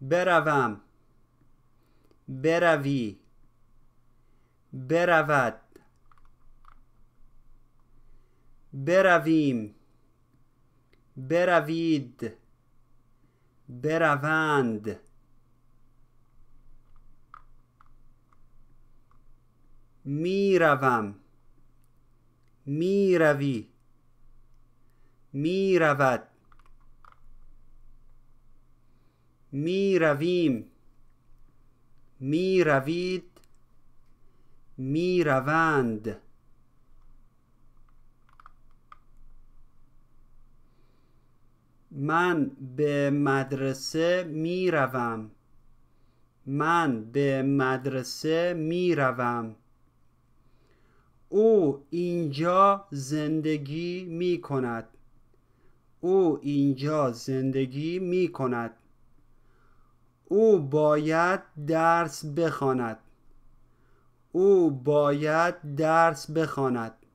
بروم بروی برود برویم بروید بروند میروم میروی میرود می رویم می روید می روند من به مدرسه می روم من به مدرسه می روم او اینجا زندگی می کند او اینجا زندگی می کند او باید درس بخواند او باید درس بخواند